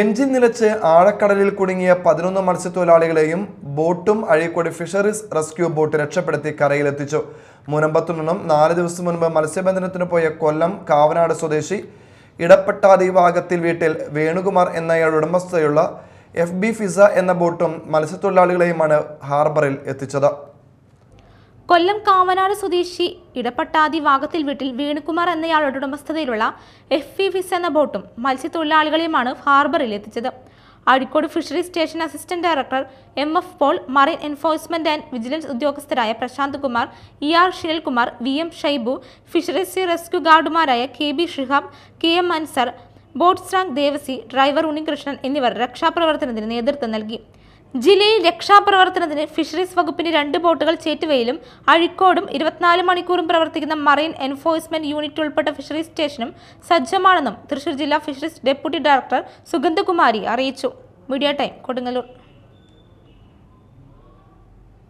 engine നിലച്ച് ആഴക്കടലിൽ കുടുങ്ങിയ പതിനൊന്ന് മത്സ്യത്തൊഴിലാളികളെയും ബോട്ടും അഴീക്കോട് ഫിഷറീസ് റെസ്ക്യൂ ബോട്ട് രക്ഷപ്പെടുത്തി കരയിലെത്തിച്ചു മുനമ്പത്തു നിന്നും നാല് ദിവസം മുൻപ് മത്സ്യബന്ധനത്തിന് പോയ കൊല്ലം കാവനാട് സ്വദേശി ഇടപ്പട്ടാതി ഭാഗത്തിൽ വീട്ടിൽ വേണുകുമാർ എന്നയാളുടെ ഉടമസ്ഥതയുള്ള എഫ് ബി ഫിസ എന്ന ബോട്ടും മത്സ്യത്തൊഴിലാളികളെയുമാണ് ഹാർബറിൽ എത്തിച്ചത് കൊല്ലം കാവനാട് സ്വദേശി ഇടപ്പട്ടാതി വാഗത്തിൽ വീട്ടിൽ വേണുകുമാർ എന്നയാളുടെ ഉടമസ്ഥതയിലുള്ള എഫ് ഇ ഫിസ് എന്ന ബോട്ടും മത്സ്യത്തൊഴിലാളികളെയുമാണ് ഹാർബറിൽ എത്തിച്ചത് Azhikode fishery station assistant director M F Paul marine enforcement and vigilance ഉദ്യോഗസ്ഥരായ Prashanth Kumar E R Shinilkumar V M Shaibu fisheries rescue ഗാർഡുമാരായ K B Shihab K M Ansar സ്ട്രാങ് ദേവസി ഡ്രൈവർ ഉണ്ണികൃഷ്ണൻ എന്നിവർ രക്ഷാപ്രവർത്തനത്തിന് നേതൃത്വം നൽകി ജില്ലയിൽ രക്ഷാപ്രവർത്തനത്തിന് ഫിഷറീസ് വകുപ്പിന്റെ രണ്ട് ബോട്ടുകൾ ചേറ്റുവയിലും അഴിക്കോടും ഇരുപത്തിനാല് മണിക്കൂറും പ്രവർത്തിക്കുന്ന മറൈൻ എൻഫോഴ്സ്മെന്റ് യൂണിറ്റ് ഉൾപ്പെട്ട ഫിഷറീസ് സ്റ്റേഷനും സജ്ജമാണെന്നും തൃശൂർ ജില്ലാ ഫിഷറീസ് ഡെപ്യൂട്ടി ഡയറക്ടർ സുഗന്ധകുമാരി അറിയിച്ചു മീഡിയ ടൈം കൊടുങ്ങല്ലൂർ